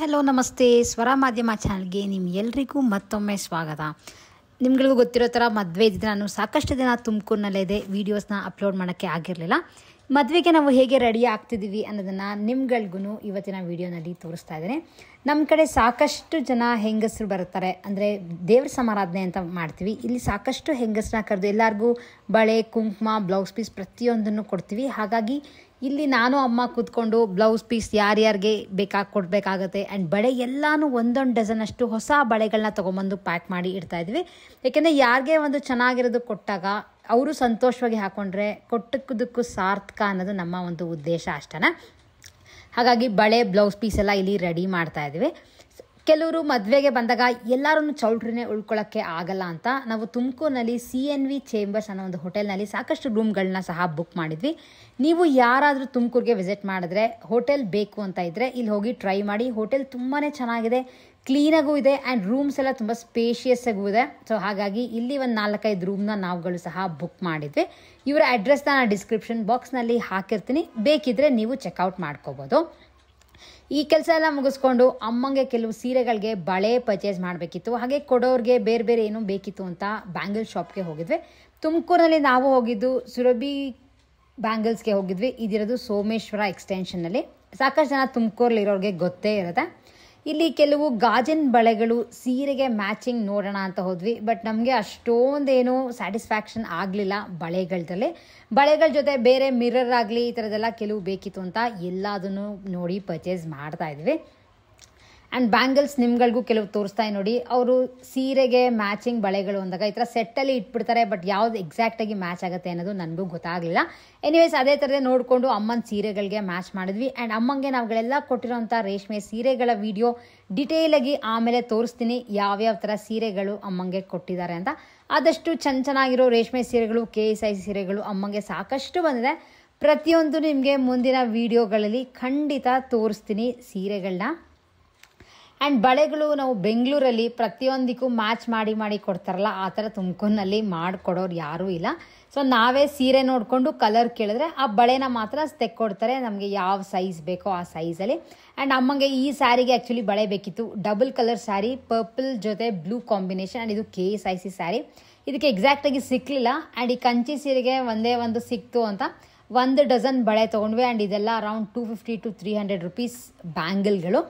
hello ನಮಸ್ತೆ ಸ್ವರ ಮಾಧ್ಯಮ ಚಾನಲ್ಗೆ ಎಲ್ಲರಿಗೂ ಮತ್ತೊಮ್ಮೆ ಸ್ವಾಗತ ನಿಮ್ಗಳಿಗೂ ಗೊತ್ತಿರೋ ಥರ ಮದುವೆ ಇದ್ದರೆ ನಾನು ಸಾಕಷ್ಟು ದಿನ ತುಮಕೂರಿನಲ್ಲೇ ಇದೆ ವೀಡಿಯೋಸ್ನ ಅಪ್ಲೋಡ್ ಮಾಡೋಕ್ಕೆ ಆಗಿರಲಿಲ್ಲ ಮದುವೆಗೆ ನಾವು ಹೇಗೆ ರೆಡಿ ಆಗ್ತಿದ್ದೀವಿ ಅನ್ನೋದನ್ನು ನಿಮ್ಗಳ್ಗೂ ಇವತ್ತಿನ ವೀಡಿಯೋನಲ್ಲಿ ತೋರಿಸ್ತಾ ಇದ್ದೇನೆ ನಮ್ಮ ಕಡೆ ಸಾಕಷ್ಟು ಜನ ಹೆಂಗಸರು ಬರ್ತಾರೆ ಅಂದರೆ ದೇವ್ರ ಸಮಾರಾಧನೆ ಅಂತ ಮಾಡ್ತೀವಿ ಇಲ್ಲಿ ಸಾಕಷ್ಟು ಹೆಂಗಸ್ರನ್ನ ಕರೆದು ಎಲ್ಲರಿಗೂ ಬಳೆ ಕುಂಕುಮ ಬ್ಲೌಸ್ ಪೀಸ್ ಪ್ರತಿಯೊಂದನ್ನು ಕೊಡ್ತೀವಿ ಹಾಗಾಗಿ ಇಲ್ಲಿ ನಾನು ಅಮ್ಮ ಕೂತ್ಕೊಂಡು ಬ್ಲೌಸ್ ಪೀಸ್ ಯಾರ್ಯಾರಿಗೆ ಬೇಕಾಗಿ ಕೊಡಬೇಕಾಗತ್ತೆ ಆ್ಯಂಡ್ ಬಳೆ ಎಲ್ಲಾನು ಒಂದೊಂದು ಡಜನ್ ಅಷ್ಟು ಹೊಸ ಬಳೆಗಳನ್ನ ತೊಗೊಂಬಂದು ಪ್ಯಾಕ್ ಮಾಡಿ ಇಡ್ತಾ ಇದ್ವಿ ಏಕೆಂದರೆ ಯಾರಿಗೆ ಒಂದು ಚೆನ್ನಾಗಿರೋದು ಕೊಟ್ಟಾಗ ಅವರು ಸಂತೋಷವಾಗಿ ಹಾಕ್ಕೊಂಡ್ರೆ ಕೊಟ್ಟಕ್ಕದಕ್ಕೂ ಸಾರ್ಥಕ ಅನ್ನೋದು ನಮ್ಮ ಒಂದು ಉದ್ದೇಶ ಅಷ್ಟೇನ ಹಾಗಾಗಿ ಬಳೆ ಬ್ಲೌಸ್ ಪೀಸ್ ಎಲ್ಲ ಇಲ್ಲಿ ರೆಡಿ ಮಾಡ್ತಾ ಇದ್ವಿ ಕೆಲವರು ಮದುವೆಗೆ ಬಂದಾಗ ಎಲ್ಲರೂ ಚೌಲ್ಟ್ರಿನೇ ಉಳ್ಕೊಳ್ಳೋಕ್ಕೆ ಆಗಲ್ಲ ಅಂತ ನಾವು ತುಮಕೂರಿನಲ್ಲಿ ಸಿ ಎನ್ ವಿ ಚೇಂಬರ್ಸ್ ಅನ್ನೋ ಒಂದು ಹೋಟೆಲ್ನಲ್ಲಿ ಸಾಕಷ್ಟು ರೂಮ್ಗಳನ್ನ ಸಹ ಬುಕ್ ಮಾಡಿದ್ವಿ ನೀವು ಯಾರಾದರೂ ತುಮಕೂರಿಗೆ ವಿಸಿಟ್ ಮಾಡಿದ್ರೆ ಹೋಟೆಲ್ ಬೇಕು ಅಂತ ಇದ್ದರೆ ಇಲ್ಲಿ ಹೋಗಿ ಟ್ರೈ ಮಾಡಿ ಹೋಟೆಲ್ ತುಂಬಾ ಚೆನ್ನಾಗಿದೆ ಕ್ಲೀನಾಗೂ ಇದೆ ಆ್ಯಂಡ್ ರೂಮ್ಸ್ ಎಲ್ಲ ತುಂಬ ಸ್ಪೇಷಿಯಸ್ಸಾಗೂ ಇದೆ ಸೊ ಹಾಗಾಗಿ ಇಲ್ಲಿ ಒಂದು ನಾಲ್ಕೈದು ರೂಮ್ನ ನಾವುಗಳು ಸಹ ಬುಕ್ ಮಾಡಿದ್ವಿ ಇವರ ಅಡ್ರೆಸ್ನ ನಾನು ಡಿಸ್ಕ್ರಿಪ್ಷನ್ ಬಾಕ್ಸ್ನಲ್ಲಿ ಹಾಕಿರ್ತೀನಿ ಬೇಕಿದ್ದರೆ ನೀವು ಚೆಕ್ಔಟ್ ಮಾಡ್ಕೋಬೋದು ಈ ಕೆಲಸ ಎಲ್ಲ ಮುಗಿಸ್ಕೊಂಡು ಅಮ್ಮಂಗೆ ಕೆಲವು ಸೀರೆಗಳಿಗೆ ಬಳೆ ಪರ್ಚೇಸ್ ಮಾಡಬೇಕಿತ್ತು ಹಾಗೆ ಕೊಡೋರಿಗೆ ಬೇರೆ ಬೇರೆ ಏನೂ ಬೇಕಿತ್ತು ಅಂತ ಬ್ಯಾಂಗಲ್ ಶಾಪ್ಗೆ ಹೋಗಿದ್ವಿ ತುಮಕೂರಿನಲ್ಲಿ ನಾವು ಹೋಗಿದ್ದು ಸುರಭಿ ಬ್ಯಾಂಗಲ್ಸ್ಗೆ ಹೋಗಿದ್ವಿ ಇದಿರೋದು ಸೋಮೇಶ್ವರ ಎಕ್ಸ್ಟೆನ್ಷನಲ್ಲಿ ಸಾಕಷ್ಟು ಜನ ತುಮಕೂರಲ್ಲಿರೋರಿಗೆ ಗೊತ್ತೇ ಇರುತ್ತೆ ಇಲ್ಲಿ ಕೆಲವು ಗಾಜಿನ ಬಳೆಗಳು ಸೀರೆಗೆ ಮ್ಯಾಚಿಂಗ್ ನೋಡೋಣ ಅಂತ ಹೋದ್ವಿ ಬಟ್ ನಮಗೆ ಅಷ್ಟೊಂದೇನು ಸ್ಯಾಟಿಸ್ಫ್ಯಾಕ್ಷನ್ ಆಗಲಿಲ್ಲ ಬಳೆಗಳದಲ್ಲಿ ಬಳೆಗಳ ಜೊತೆ ಬೇರೆ ಮಿರರ್ ಆಗಲಿ ಈ ಥರದ್ದೆಲ್ಲ ಕೆಲವು ಬೇಕಿತ್ತು ಅಂತ ಎಲ್ಲದನ್ನು ನೋಡಿ ಪರ್ಚೇಸ್ ಮಾಡ್ತಾ ಇದ್ವಿ ಆ್ಯಂಡ್ ಬ್ಯಾಂಗಲ್ಸ್ ನಿಮ್ಗಳಿಗೂ ಕೆಲವು ತೋರಿಸ್ತಾಯಿ ನೋಡಿ ಅವರು ಸೀರೆಗೆ ಮ್ಯಾಚಿಂಗ್ ಬಳೆಗಳು ಅಂದಾಗ ಈ ಥರ ಸೆಟ್ಟಲ್ಲಿ ಇಟ್ಬಿಡ್ತಾರೆ ಬಟ್ ಯಾವ್ದು ಎಕ್ಸಾಕ್ಟಾಗಿ ಮ್ಯಾಚ್ ಆಗುತ್ತೆ ಅನ್ನೋದು ನನಗೂ ಗೊತ್ತಾಗಲಿಲ್ಲ ಎನಿವೇಸ್ ಅದೇ ಥರದೇ ನೋಡಿಕೊಂಡು ಅಮ್ಮನ ಸೀರೆಗಳಿಗೆ ಮ್ಯಾಚ್ ಮಾಡಿದ್ವಿ ಆ್ಯಂಡ್ ಅಮ್ಮಂಗೆ ನಾವುಗಳೆಲ್ಲ ಕೊಟ್ಟಿರೋಂಥ ರೇಷ್ಮೆ ಸೀರೆಗಳ ವಿಡಿಯೋ ಡಿಟೇಲಾಗಿ ಆಮೇಲೆ ತೋರಿಸ್ತೀನಿ ಯಾವ್ಯಾವ ಥರ ಸೀರೆಗಳು ಅಮ್ಮಂಗೆ ಕೊಟ್ಟಿದ್ದಾರೆ ಅಂತ ಆದಷ್ಟು ಚೆನ್ನ ಚೆನ್ನಾಗಿರೋ ರೇಷ್ಮೆ ಸೀರೆಗಳು ಕೆ ಎಸ್ ಐ ಸೀರೆಗಳು ಅಮ್ಮಂಗೆ ಸಾಕಷ್ಟು ಬಂದಿದೆ ಪ್ರತಿಯೊಂದು ನಿಮಗೆ ಮುಂದಿನ ವೀಡಿಯೋಗಳಲ್ಲಿ ಖಂಡಿತ ತೋರಿಸ್ತೀನಿ ಸೀರೆಗಳನ್ನ ಆ್ಯಂಡ್ ಬಳೆಗಳು ನಾವು ಬೆಂಗಳೂರಲ್ಲಿ ಪ್ರತಿಯೊಂದಕ್ಕೂ ಮ್ಯಾಚ್ ಮಾಡಿ ಮಾಡಿ ಕೊಡ್ತಾರಲ್ಲ ಆ ಥರ ತುಮಕೂರಿನಲ್ಲಿ ಮಾಡಿಕೊಡೋರು ಯಾರೂ ಇಲ್ಲ ಸೊ ನಾವೇ ಸೀರೆ ನೋಡಿಕೊಂಡು ಕಲರ್ ಕೇಳಿದ್ರೆ ಆ ಬಳೆನ ಮಾತ್ರ ತೆಕ್ಕೊಡ್ತಾರೆ ನಮಗೆ ಯಾವ ಸೈಜ್ ಬೇಕೋ ಆ ಸೈಜಲ್ಲಿ ಆ್ಯಂಡ್ ಅಮ್ಮಂಗೆ ಈ ಸ್ಯಾರಿಗೆ ಆ್ಯಕ್ಚುಲಿ ಬಳೆ ಬೇಕಿತ್ತು ಡಬಲ್ ಕಲರ್ ಸ್ಯಾರಿ ಪರ್ಪಲ್ ಜೊತೆ ಬ್ಲೂ ಕಾಂಬಿನೇಷನ್ ಆ್ಯಂಡ್ ಇದು K S I C sari ಇದಕ್ಕೆ ಎಕ್ಸಾಕ್ಟಾಗಿ ಸಿಕ್ಕಲಿಲ್ಲ ಆ್ಯಂಡ್ ಈ ಕಂಚಿ ಸೀರೆಗೆ ಒಂದೇ ಒಂದು ಸಿಕ್ತು ಅಂತ ಒಂದು ಡಜನ್ ಬಳೆ ತೊಗೊಂಡ್ವಿ ಆ್ಯಂಡ್ ಇದೆಲ್ಲ around two fifty to three hundred rupees ಬ್ಯಾಂಗಲ್ಗಳು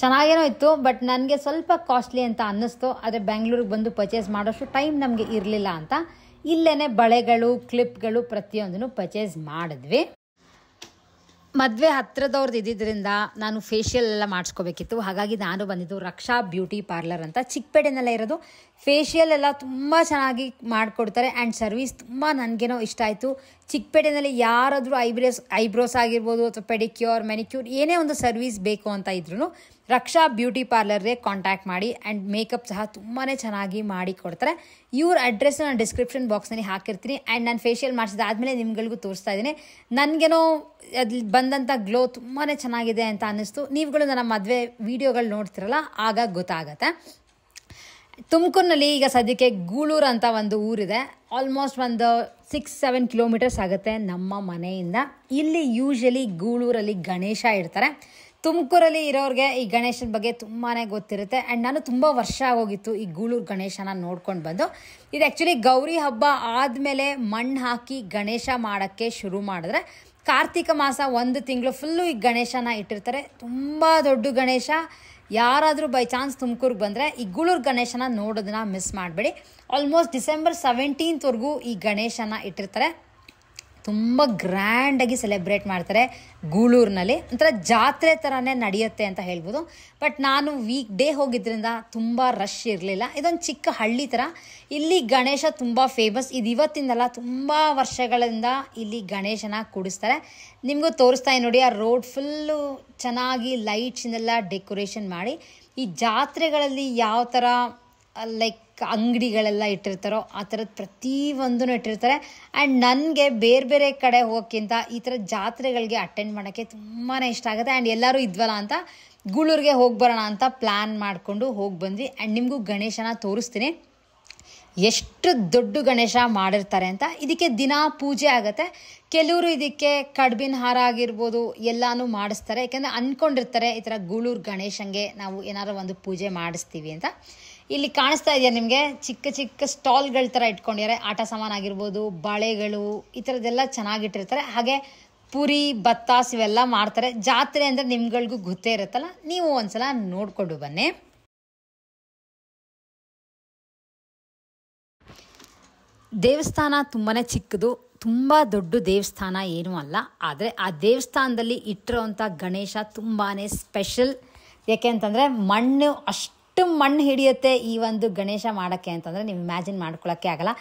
ಚೆನ್ನಾಗೇನೋ ಇತ್ತು ಬಟ್ ನನಗೆ ಸ್ವಲ್ಪ ಕಾಸ್ಟ್ಲಿ ಅಂತ ಅನ್ನಿಸ್ತು ಆದರೆ ಬೆಂಗಳೂರಿಗೆ ಬಂದು ಪರ್ಚೇಸ್ ಮಾಡೋಷ್ಟು ಟೈಮ್ ನಮಗೆ ಇರಲಿಲ್ಲ ಅಂತ ಇಲ್ಲೇ ಬಳೆಗಳು ಕ್ಲಿಪ್ಗಳು ಪ್ರತಿಯೊಂದನ್ನು ಪರ್ಚೇಸ್ ಮಾಡಿದ್ವಿ ಮದುವೆ ಹತ್ತಿರದವ್ರದ್ದು ಇದ್ದಿದ್ದರಿಂದ ನಾನು ಫೇಶಿಯಲ್ ಎಲ್ಲ ಮಾಡಿಸ್ಕೋಬೇಕಿತ್ತು ಹಾಗಾಗಿ ನಾನು ಬಂದಿದ್ದು ರಕ್ಷಾ ಬ್ಯೂಟಿ ಪಾರ್ಲರ್ ಅಂತ ಚಿಕ್ಕಪೇಟೆನೆಲ್ಲ ಇರೋದು ಫೇಶಿಯಲ್ ಎಲ್ಲ ತುಂಬ ಚೆನ್ನಾಗಿ ಮಾಡಿಕೊಡ್ತಾರೆ ಆ್ಯಂಡ್ ಸರ್ವಿಸ್ ತುಂಬ ನನಗೇನೋ ಇಷ್ಟ ಆಯಿತು ಚಿಕ್ಕಪೇಟೆಯಲ್ಲಿ ಯಾರಾದರೂ ಐಬ್ರೋಸ್ ಐಬ್ರೋಸ್ ಆಗಿರ್ಬೋದು ಅಥವಾ ಪೆಡಿಕ್ಯೂರ್ ಮೆನಿಕ್ಯೂರ್ ಏನೇ ಒಂದು ಸರ್ವಿಸ್ ಬೇಕು ಅಂತ ಇದ್ರೂ ರಕ್ಷಾ ಬ್ಯೂಟಿ ಪಾರ್ಲರ್ಗೆ ಕಾಂಟ್ಯಾಕ್ಟ್ ಮಾಡಿ ಆ್ಯಂಡ್ ಮೇಕಪ್ ಸಹ ತುಂಬಾ ಚೆನ್ನಾಗಿ ಮಾಡಿ ಕೊಡ್ತಾರೆ ಇವ್ರ ಅಡ್ರೆಸ್ ನಾನು ಡಿಸ್ಕ್ರಿಪ್ಷನ್ ಬಾಕ್ಸ್ನಲ್ಲಿ ಹಾಕಿರ್ತೀನಿ ಆ್ಯಂಡ್ ನಾನು ಫೇಶಿಯಲ್ ಮಾಡಿಸಿದಾದಮೇಲೆ ನಿಮ್ಗಳಿಗೂ ತೋರಿಸ್ತಾ ಇದ್ದೀನಿ ನನಗೇನೋ ಅದ್ರಲ್ಲಿ ಬಂದಂಥ ಗ್ಲೋ ತುಂಬಾ ಚೆನ್ನಾಗಿದೆ ಅಂತ ಅನ್ನಿಸ್ತು ನೀವುಗಳು ನನ್ನ ಮದುವೆ ವೀಡಿಯೋಗಳು ನೋಡ್ತಿರಲ್ಲ ಆಗ ಗೊತ್ತಾಗತ್ತೆ ತುಮಕೂರಿನಲ್ಲಿ ಈಗ ಸದ್ಯಕ್ಕೆ ಗೂಳೂರು ಅಂತ ಒಂದು ಊರಿದೆ ಆಲ್ಮೋಸ್ಟ್ ಒಂದು ಸಿಕ್ಸ್ ಸೆವೆನ್ ಕಿಲೋಮೀಟರ್ಸ್ ಆಗುತ್ತೆ ನಮ್ಮ ಮನೆಯಿಂದ ಇಲ್ಲಿ ಯೂಶಲಿ ಗೂಳೂರಲ್ಲಿ ಗಣೇಶ ಇಡ್ತಾರೆ ತುಮಕೂರಲ್ಲಿ ಇರೋರಿಗೆ ಈ ಗಣೇಶನ ಬಗ್ಗೆ ತುಂಬಾ ಗೊತ್ತಿರುತ್ತೆ ಆ್ಯಂಡ್ ನಾನು ತುಂಬ ವರ್ಷ ಆಗೋಗಿತ್ತು ಈ ಗೂಳೂರು ಗಣೇಶನ ನೋಡ್ಕೊಂಡು ಬಂದು ಇದು ಆ್ಯಕ್ಚುಲಿ ಗೌರಿ ಹಬ್ಬ ಆದಮೇಲೆ ಮಣ್ಣು ಹಾಕಿ ಗಣೇಶ ಮಾಡೋಕ್ಕೆ ಶುರು ಮಾಡಿದ್ರೆ ಕಾರ್ತಿಕ ಮಾಸ ಒಂದು ತಿಂಗಳು ಫುಲ್ಲು ಈ ಗಣೇಶನ ಇಟ್ಟಿರ್ತಾರೆ ತುಂಬ ದೊಡ್ಡ ಗಣೇಶ ಯಾರಾದರೂ ಬೈ ಚಾನ್ಸ್ ತುಮಕೂರಿಗೆ ಬಂದರೆ ಈ ಗುಳೂರು ಗಣೇಶನ ನೋಡೋದನ್ನ ಮಿಸ್ ಮಾಡಬೇಡಿ ಆಲ್ಮೋಸ್ಟ್ ಡಿಸೆಂಬರ್ ಸೆವೆಂಟೀನ್ತ್ವರೆಗೂ ಈ ಗಣೇಶನ ಇಟ್ಟಿರ್ತಾರೆ ತುಂಬ ಗ್ರ್ಯಾಂಡಾಗಿ ಸೆಲೆಬ್ರೇಟ್ ಮಾಡ್ತಾರೆ ಗೂಳೂರಿನಲ್ಲಿ ಒಂಥರ ಜಾತ್ರೆ ಥರನೇ ನಡೆಯುತ್ತೆ ಅಂತ ಹೇಳ್ಬೋದು ಬಟ್ ನಾನು ವೀಕ್ ಡೇ ಹೋಗಿದ್ದರಿಂದ ತುಂಬ ರಶ್ ಇರಲಿಲ್ಲ ಇದೊಂದು ಚಿಕ್ಕ ಹಳ್ಳಿ ಥರ ಇಲ್ಲಿ ಗಣೇಶ ತುಂಬ ಫೇಮಸ್ ಇದು ಇವತ್ತಿಂದಲ್ಲ ತುಂಬ ವರ್ಷಗಳಿಂದ ಇಲ್ಲಿ ಗಣೇಶನ ಕೂಡಿಸ್ತಾರೆ ನಿಮಗೂ ತೋರಿಸ್ತಾ ನೋಡಿ ಆ ರೋಡ್ ಫುಲ್ಲು ಚೆನ್ನಾಗಿ ಲೈಟ್ಸಿಂದೆಲ್ಲ ಡೆಕೋರೇಷನ್ ಮಾಡಿ ಈ ಜಾತ್ರೆಗಳಲ್ಲಿ ಯಾವ ಥರ ಲೈಕ್ ಅಂಗಡಿಗಳೆಲ್ಲ ಇಟ್ಟಿರ್ತಾರೋ ಆ ಥರದ್ದು ಪ್ರತಿಯೊಂದೂ ಇಟ್ಟಿರ್ತಾರೆ ಆ್ಯಂಡ್ ನನಗೆ ಬೇರೆ ಬೇರೆ ಕಡೆ ಹೋಗೋಕ್ಕಿಂತ ಈ ಥರ ಜಾತ್ರೆಗಳಿಗೆ ಅಟೆಂಡ್ ಮಾಡೋಕ್ಕೆ ತುಂಬಾ ಇಷ್ಟ ಆಗುತ್ತೆ ಆ್ಯಂಡ್ ಎಲ್ಲರೂ ಇದ್ವಲ್ಲ ಅಂತ ಗೂಳೂರಿಗೆ ಹೋಗಿ ಬರೋಣ ಅಂತ ಪ್ಲ್ಯಾನ್ ಮಾಡಿಕೊಂಡು ಹೋಗಿ ಬಂದ್ವಿ ಆ್ಯಂಡ್ ನಿಮಗೂ ಗಣೇಶನ ತೋರಿಸ್ತೀನಿ ಎಷ್ಟು ದೊಡ್ಡ ಗಣೇಶ ಮಾಡಿರ್ತಾರೆ ಅಂತ ಇದಕ್ಕೆ ದಿನ ಪೂಜೆ ಆಗುತ್ತೆ ಕೆಲವರು ಇದಕ್ಕೆ ಕಡ್ಬಿನ ಹಾರ ಆಗಿರ್ಬೋದು ಎಲ್ಲನೂ ಮಾಡಿಸ್ತಾರೆ ಯಾಕೆಂದರೆ ಅಂದ್ಕೊಂಡಿರ್ತಾರೆ ಈ ಥರ ಗೂಳೂರು ಗಣೇಶಂಗೆ ನಾವು ಏನಾದ್ರು ಒಂದು ಪೂಜೆ ಮಾಡಿಸ್ತೀವಿ ಅಂತ ಇಲ್ಲಿ ಕಾಣಿಸ್ತಾ ಇದೆಯಾ ನಿಮಗೆ ಚಿಕ್ಕ ಚಿಕ್ಕ ಸ್ಟಾಲ್ಗಳ ಥರ ಇಟ್ಕೊಂಡಿದ್ದಾರೆ ಆಟ ಸಾಮಾನು ಆಗಿರ್ಬೋದು ಬಳೆಗಳು ಈ ಥರದ್ದೆಲ್ಲ ಚೆನ್ನಾಗಿಟ್ಟಿರ್ತಾರೆ ಹಾಗೆ ಪುರಿ ಬತ್ತಾಸ್ ಇವೆಲ್ಲ ಮಾಡ್ತಾರೆ ಜಾತ್ರೆ ಅಂದರೆ ನಿಮ್ಗಳಿಗೂ ಗೊತ್ತೇ ಇರುತ್ತಲ್ಲ ನೀವು ಒಂದ್ಸಲ ನೋಡಿಕೊಂಡು ಬನ್ನಿ ದೇವಸ್ಥಾನ ತುಂಬಾ ಚಿಕ್ಕದು ತುಂಬ ದೊಡ್ಡ ದೇವಸ್ಥಾನ ಏನೂ ಅಲ್ಲ ಆದರೆ ಆ ದೇವಸ್ಥಾನದಲ್ಲಿ ಇಟ್ಟಿರೋವಂಥ ಗಣೇಶ ತುಂಬಾ ಸ್ಪೆಷಲ್ ಯಾಕೆ ಅಂತಂದರೆ ಮಣ್ಣು ಅಷ್ಟು ಎಷ್ಟು ಮಣ್ಣು ಹಿಡಿಯುತ್ತೆ ಈ ಒಂದು ಗಣೇಶ ಮಾಡೋಕ್ಕೆ ಅಂತಂದರೆ ನೀವು ಇಮ್ಯಾಜಿನ್ ಮಾಡ್ಕೊಳ್ಳೋಕ್ಕೆ ಆಗಲ್ಲ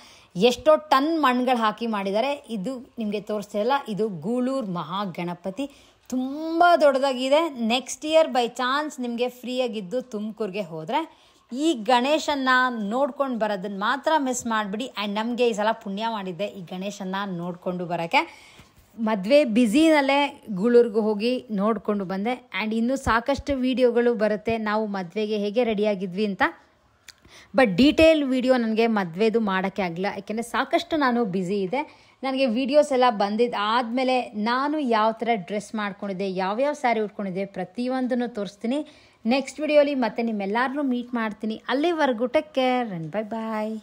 ಎಷ್ಟೋ ಟನ್ ಮಣ್ಣುಗಳು ಹಾಕಿ ಮಾಡಿದ್ದಾರೆ ಇದು ನಿಮಗೆ ತೋರಿಸ್ತಿರಲ್ಲ ಇದು ಗೂಳೂರು ಮಹಾಗಣಪತಿ ತುಂಬ ದೊಡ್ಡದಾಗಿದೆ ನೆಕ್ಸ್ಟ್ ಇಯರ್ ಬೈ ಚಾನ್ಸ್ ನಿಮಗೆ ಫ್ರೀಯಾಗಿದ್ದು ತುಮಕೂರಿಗೆ ಹೋದರೆ ಈ ಗಣೇಶನ್ನ ನೋಡ್ಕೊಂಡು ಬರೋದನ್ನ ಮಾತ್ರ ಮಿಸ್ ಮಾಡಿಬಿಡಿ ಆ್ಯಂಡ್ ನಮಗೆ ಈ ಸಲ ಪುಣ್ಯ ಮಾಡಿದ್ದೆ ಈ ಗಣೇಶನ್ನ ನೋಡಿಕೊಂಡು ಬರೋಕ್ಕೆ ಮದುವೆ ಬ್ಯುಸಿನಲ್ಲೇ ಗುಳೂರ್ಗೆ ಹೋಗಿ ನೋಡಿಕೊಂಡು ಬಂದೆ ಆ್ಯಂಡ್ ಇನ್ನೂ ಸಾಕಷ್ಟು ವೀಡಿಯೋಗಳು ಬರುತ್ತೆ ನಾವು ಮದುವೆಗೆ ಹೇಗೆ ರೆಡಿಯಾಗಿದ್ವಿ ಅಂತ ಬಟ್ ಡೀಟೇಲ್ ವೀಡಿಯೋ ನನಗೆ ಮದುವೆದು ಮಾಡೋಕ್ಕೆ ಆಗಲಿಲ್ಲ ಯಾಕೆಂದರೆ ಸಾಕಷ್ಟು ನಾನು ಬ್ಯುಸಿ ಇದೆ ನನಗೆ ವೀಡಿಯೋಸ್ ಎಲ್ಲ ಬಂದಿದ್ದು ಆದಮೇಲೆ ನಾನು ಯಾವ ಥರ ಡ್ರೆಸ್ ಮಾಡ್ಕೊಂಡಿದ್ದೆ ಯಾವ್ಯಾವ ಸ್ಯಾರಿ ಉಟ್ಕೊಂಡಿದ್ದೆ ಪ್ರತಿಯೊಂದನ್ನು ತೋರಿಸ್ತೀನಿ ನೆಕ್ಸ್ಟ್ ವಿಡಿಯೋಲಿ ಮತ್ತೆ ನಿಮ್ಮೆಲ್ಲರನ್ನೂ ಮೀಟ್ ಮಾಡ್ತೀನಿ ಅಲ್ಲಿವರೆಗೂ take care and bye bye